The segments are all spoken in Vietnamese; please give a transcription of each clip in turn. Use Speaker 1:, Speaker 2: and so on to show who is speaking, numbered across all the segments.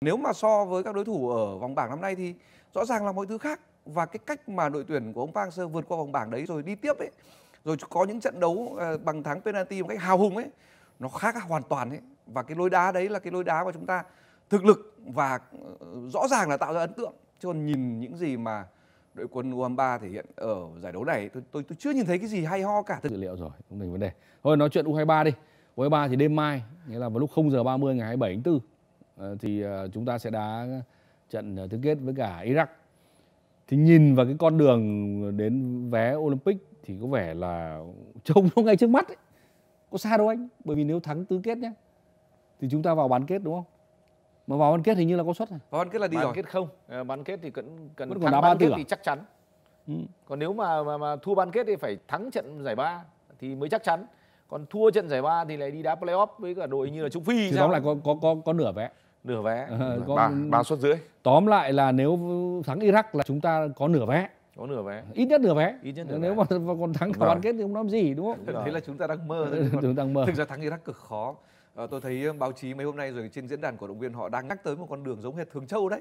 Speaker 1: Nếu mà so với các đối thủ ở vòng bảng năm nay thì rõ ràng là mọi thứ khác và cái cách mà đội tuyển của ông Park hang vượt qua vòng bảng đấy rồi đi tiếp ấy, rồi có những trận đấu ờ, bằng thắng penalty một cách hào hùng ấy, nó khác hoàn toàn ấy và cái lối đá đấy là cái lối đá mà chúng ta thực lực và ờ, rõ ràng là tạo ra ấn tượng chứ còn nhìn những gì mà đội quân U23 thể hiện ở giải đấu này tôi tôi, tôi chưa nhìn thấy cái gì hay ho cả. Dữ liệu rồi, không thành vấn đề. Thôi nói chuyện
Speaker 2: U23 đi. U23 thì đêm mai, nghĩa là vào lúc 0 giờ 30 ngày 27 tháng 4 Ờ, thì ờ, chúng ta sẽ đá trận ờ, tứ kết với cả Iraq. Thì nhìn vào cái con đường đến vé Olympic thì có vẻ là trông nó ngay trước mắt ấy. Có xa đâu anh, bởi vì nếu thắng tứ kết nhé thì chúng ta vào bán kết đúng không? Mà vào bán kết hình như là có suất này.
Speaker 3: Vào bán kết là đi bán rồi. Bán kết không. bán kết thì cần cần Vẫn còn thắng bán kết thì chắc chắn. Ừ. Còn nếu mà, mà mà thua bán kết thì phải thắng trận giải ba thì mới chắc chắn còn thua trận giải ba thì lại đi đá playoff với cả đội như là Trung Phi thì đó lại có có có có nửa vé nửa vé ờ, ba ba suất rưỡi
Speaker 2: tóm lại là nếu thắng iraq là chúng ta có nửa vé có nửa vé
Speaker 1: ít nhất nửa vé ít nhất nửa nếu vé. mà
Speaker 2: còn thắng cả bán kết thì không nói gì đúng không đúng thế là chúng
Speaker 1: ta đang mơ thôi chúng ta đang mơ thực ra thắng iraq cực khó À, tôi thấy báo chí mấy hôm nay rồi trên diễn đàn cổ động viên họ đang nhắc tới một con đường giống hệt Thường Châu đấy.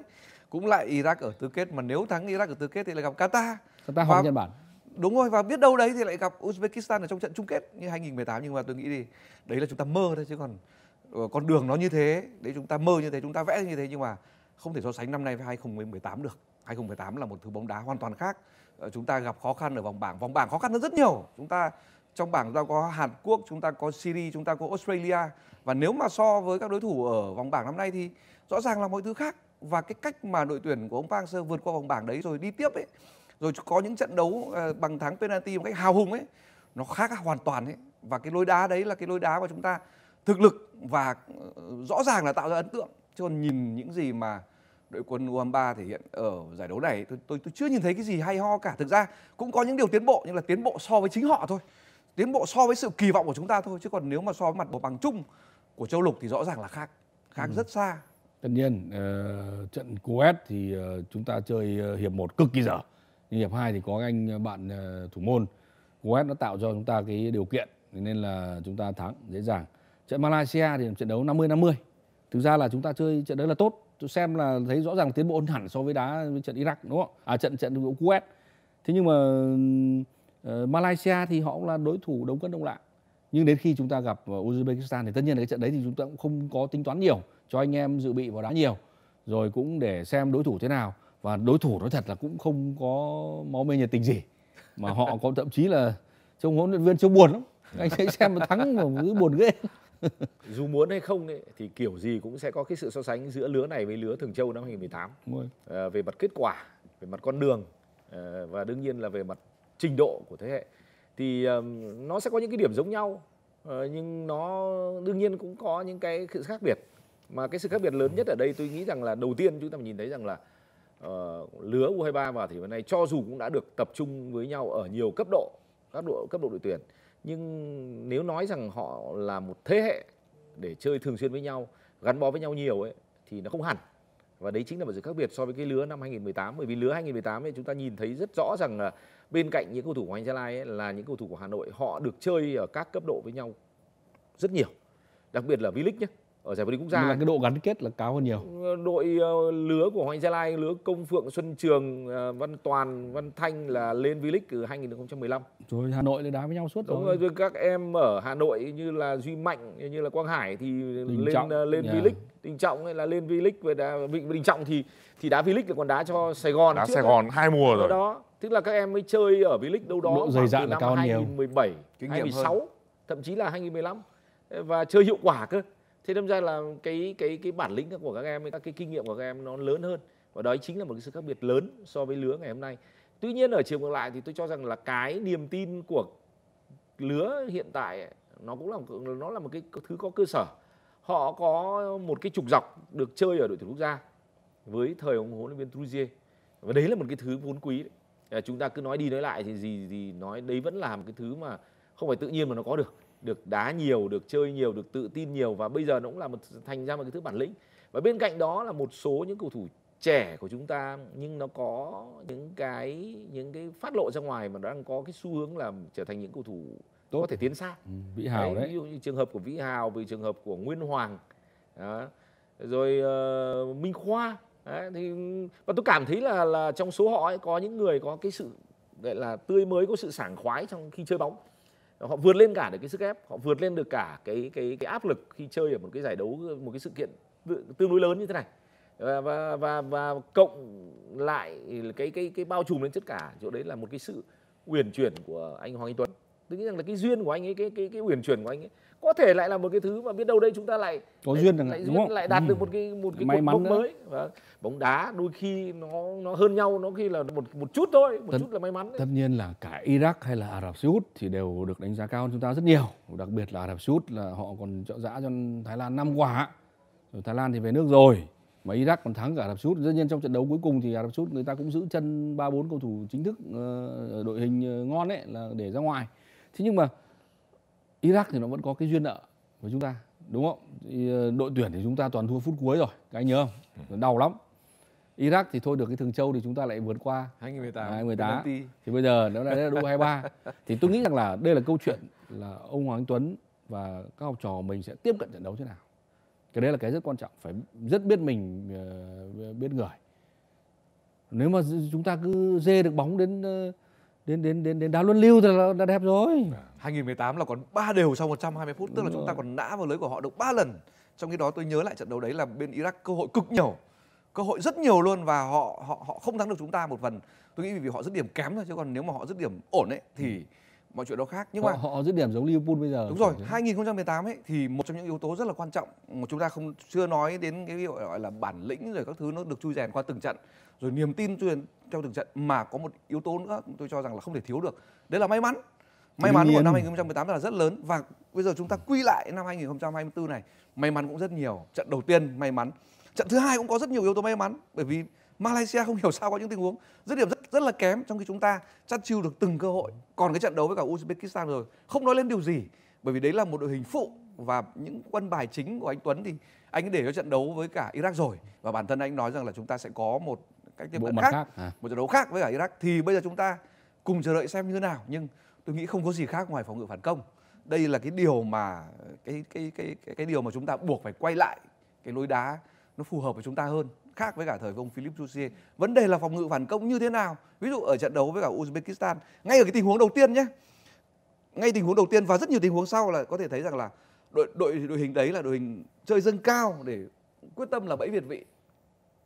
Speaker 1: Cũng lại Iraq ở tứ kết mà nếu thắng Iraq ở tứ kết thì lại gặp Qatar. Qatar hoặc Nhật Bản. Đúng rồi và biết đâu đấy thì lại gặp Uzbekistan ở trong trận chung kết như 2018 nhưng mà tôi nghĩ thì đấy là chúng ta mơ thôi chứ còn Ờ, con đường nó như thế đấy chúng ta mơ như thế chúng ta vẽ như thế nhưng mà không thể so sánh năm nay với 2018 được 2018 là một thứ bóng đá hoàn toàn khác ờ, chúng ta gặp khó khăn ở vòng bảng vòng bảng khó khăn hơn rất nhiều chúng ta trong bảng chúng ta có Hàn Quốc chúng ta có Syria chúng ta có Australia và nếu mà so với các đối thủ ở vòng bảng năm nay thì rõ ràng là mọi thứ khác và cái cách mà đội tuyển của ông Park seo vượt qua vòng bảng đấy rồi đi tiếp ấy rồi có những trận đấu ờ, bằng thắng penalty một cách hào hùng ấy nó khác hoàn toàn ấy và cái lối đá đấy là cái lối đá mà chúng ta thực lực và ờ, rõ ràng là tạo ra ấn tượng chứ còn nhìn những gì mà đội quân U23 thể hiện ở giải đấu này tôi, tôi tôi chưa nhìn thấy cái gì hay ho cả thực ra cũng có những điều tiến bộ nhưng là tiến bộ so với chính họ thôi tiến bộ so với sự kỳ vọng của chúng ta thôi chứ còn nếu mà so với mặt bộ bằng chung của châu lục thì rõ ràng là khác khác ừ. rất xa tất nhiên
Speaker 2: uh, trận Kuwait thì uh, chúng ta chơi hiệp 1 cực kỳ dở nhưng hiệp 2 thì có anh bạn uh, thủ môn Kuwait nó tạo cho chúng ta cái điều kiện nên là chúng ta thắng dễ dàng trận Malaysia thì trận đấu 50 50 thực ra là chúng ta chơi trận đấy là tốt tôi xem là thấy rõ ràng tiến bộ hơn hẳn so với đá với trận Iraq đúng không à trận trận Kuwait thế nhưng mà uh, Malaysia thì họ cũng là đối thủ đồng cân đồng lại nhưng đến khi chúng ta gặp ờ, Uzbekistan thì tất nhiên là cái trận đấy thì chúng ta cũng không có tính toán nhiều cho anh em dự bị vào đá nhiều rồi cũng để xem đối thủ thế nào và đối thủ nói thật là cũng không có máu mê nhiệt tình gì mà họ có thậm chí là trông huấn luyện viên trông buồn lắm anh thấy xem mà thắng mà cứ buồn ghê
Speaker 3: dù muốn hay không ấy, thì kiểu gì cũng sẽ có cái sự so sánh giữa lứa này với lứa Thường Châu năm 2018 Đúng à, về mặt kết quả, về mặt con đường à, và đương nhiên là về mặt trình độ của thế hệ thì um, nó sẽ có những cái điểm giống nhau uh, nhưng nó đương nhiên cũng có những cái sự khác biệt mà cái sự khác biệt lớn nhất ở đây tôi nghĩ rằng là đầu tiên chúng ta nhìn thấy rằng là uh, lứa U23 vào thì hiện nay cho dù cũng đã được tập trung với nhau ở nhiều cấp độ các độ cấp độ đội tuyển nhưng nếu nói rằng họ là một thế hệ để chơi thường xuyên với nhau gắn bó với nhau nhiều ấy thì nó không hẳn và đấy chính là một sự khác biệt so với cái lứa năm 2018 bởi vì lứa 2018 ấy chúng ta nhìn thấy rất rõ rằng là bên cạnh những cầu thủ của anh Gia Lai ấy, là những cầu thủ của Hà Nội họ được chơi ở các cấp độ với nhau rất nhiều đặc biệt là V-League nhé ở giải vô địch quốc gia là cái độ gắn kết là cao hơn nhiều ờ, đội ờ, lứa của hoàng gia lai lứa công phượng xuân trường ờ, văn toàn văn thanh là lên v league từ 2015 rồi hà nội đá
Speaker 2: với nhau suốt đúng rồi. rồi
Speaker 3: các em ở hà nội như là duy mạnh như là quang hải thì đình lên trọng. lên dạ. v league đình trọng là lên v league về đá đình trọng thì thì đá v league là còn đá cho sài gòn đá sài gòn hai mùa rồi đó tức là các em mới chơi ở v league đâu đó độ dày dạn là năm cao 2017, nhiều 2017 kinh nghiệm 2016 hơn. thậm chí là 2015 và chơi hiệu quả cơ thế đâm ra là cái cái cái bản lĩnh của các em các cái kinh nghiệm của các em nó lớn hơn và đó chính là một cái sự khác biệt lớn so với lứa ngày hôm nay tuy nhiên ở chiều ngược lại thì tôi cho rằng là cái niềm tin của lứa hiện tại nó cũng là nó là một cái thứ có cơ sở họ có một cái trục dọc được chơi ở đội tuyển quốc gia với thời ông huấn luyện viên Trujier và đấy là một cái thứ vốn quý đấy. À, chúng ta cứ nói đi nói lại thì gì thì nói đấy vẫn là một cái thứ mà không phải tự nhiên mà nó có được được đá nhiều được chơi nhiều được tự tin nhiều và bây giờ nó cũng là một thành ra một cái thứ bản lĩnh và bên cạnh đó là một số những cầu thủ trẻ của chúng ta nhưng nó có những cái những cái phát lộ ra ngoài mà nó đang có cái xu hướng là trở thành những cầu thủ Tốt. có thể tiến xa ừ, vĩ hào đấy, đấy. ví dụ như trường hợp của vĩ hào về trường hợp của nguyên hoàng đó. rồi uh, minh khoa đấy, thì và tôi cảm thấy là là trong số họ ấy, có những người có cái sự gọi là tươi mới có sự sảng khoái trong khi chơi bóng họ vượt lên cả được cái sức ép họ vượt lên được cả cái cái cái áp lực khi chơi ở một cái giải đấu một cái sự kiện tương đối lớn như thế này và và và, và cộng lại cái cái cái bao trùm lên tất cả chỗ đấy là một cái sự uyển chuyển của anh Hoàng Anh Tuấn tôi nghĩ rằng là cái duyên của anh ấy cái cái cái uyển chuyển của anh ấy có thể lại là một cái thứ mà biết đâu đây chúng ta lại có lại, duyên lại, duyên, lại đạt ừ. được một cái một cái May mắn mới và bóng đá đôi khi nó nó hơn nhau nó khi là một một chút thôi một tất, chút là may mắn đấy.
Speaker 2: tất nhiên là cả Iraq hay là Ả Rập Xê Út thì đều được đánh giá cao hơn chúng ta rất nhiều đặc biệt là Ả Rập Xê Út là họ còn trợ giá cho Thái Lan năm quả rồi Thái Lan thì về nước rồi mà Iraq còn thắng cả Ả Rập Xê Út. Tất nhiên trong trận đấu cuối cùng thì Ả Rập Xê Út người ta cũng giữ chân ba bốn cầu thủ chính thức ờ, đội hình ờ, ngon ấy là để ra ngoài thế nhưng mà iraq thì nó vẫn có cái duyên nợ với chúng ta đúng không ờ, đội tuyển thì chúng ta toàn thua phút cuối rồi các anh nhớ không ừ. đau lắm Iraq thì thôi được cái thường châu thì chúng ta lại vượt qua
Speaker 3: 2018 2018
Speaker 2: thì bây giờ nó là đủ 23 thì tôi nghĩ rằng là đây là câu chuyện là ông Hoàng Anh Tuấn và các học trò mình sẽ tiếp cận trận đấu thế nào cái đấy là cái rất quan trọng phải rất biết mình ờ, biết người nếu mà chúng ta cứ dê được bóng đến ờ, đến đến đến đến đá luân lưu thì là đã đẹp rồi.
Speaker 1: 2018 à, là còn 3 đều sau 120 phút tức là chúng ta còn nã vào lưới của họ được 3 lần. Trong khi đó tôi nhớ lại trận đấu đấy là bên Iraq cơ hội cực nhiều. Cơ hội rất nhiều luôn và họ họ họ không thắng được chúng ta một phần. Tôi nghĩ vì họ dứt điểm kém thôi chứ còn nếu mà họ dứt điểm ổn ấy thì ừ mọi chuyện đó khác nhưng họ, mà họ
Speaker 2: dứt điểm giống Liverpool bây giờ đúng rồi
Speaker 1: 2018 ấy thì một trong những yếu tố rất là quan trọng mà chúng ta không chưa nói đến cái gọi là bản lĩnh rồi các thứ nó được chui rèn qua từng trận rồi niềm tin chui rèn theo từng trận mà có một yếu tố nữa tôi cho rằng là không thể thiếu được đấy là may mắn may mắn của năm 2018 là rất lớn và bây giờ chúng ta quy lại năm 2024 này may mắn cũng rất nhiều trận đầu tiên may mắn trận thứ hai cũng có rất nhiều yếu tố may mắn bởi vì Malaysia không hiểu sao có những tình huống dứt điểm rất rất là kém trong khi chúng ta chắt chiu được từng cơ hội còn cái trận đấu với cả uzbekistan rồi không nói lên điều gì bởi vì đấy là một đội hình phụ và những quân bài chính của anh Tuấn thì anh để cho trận đấu với cả Iraq rồi và bản thân anh nói rằng là chúng ta sẽ có một cách tiếp cận khác, khác. À. một trận đấu khác với cả Iraq thì bây giờ chúng ta cùng chờ đợi xem như thế nào nhưng tôi nghĩ không có gì khác ngoài phòng ngự phản công đây là cái điều mà cái cái cái cái, cái điều mà chúng ta buộc phải quay lại cái lối đá nó phù hợp với chúng ta hơn khác với cả thời của ông Philip Chusie. Vấn đề là phòng ngự phản công như thế nào? Ví dụ ở trận đấu với cả Uzbekistan, ngay ở cái tình huống đầu tiên nhé. Ngay tình huống đầu tiên và rất nhiều tình huống sau là có thể thấy rằng là đội đội đội hình đấy là đội hình chơi dâng cao để quyết tâm là bẫy Việt vị.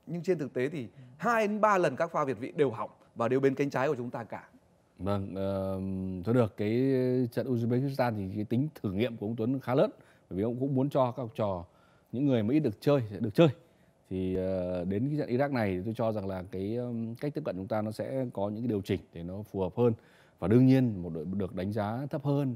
Speaker 1: Nhưng trên thực tế thì hai đến ba lần các pha Việt vị đều hỏng và đều bên cánh trái của chúng ta cả.
Speaker 2: Vâng, uh, thôi được cái trận Uzbekistan thì cái tính thử nghiệm của ông Tuấn khá lớn bởi vì ông cũng muốn cho các học trò những người mà ít được chơi sẽ được chơi thì ờ, đến cái trận Iraq này thì tôi cho rằng là cái cách tiếp cận chúng ta nó sẽ có những cái điều chỉnh để nó phù hợp hơn và đương nhiên một đội được đánh giá thấp hơn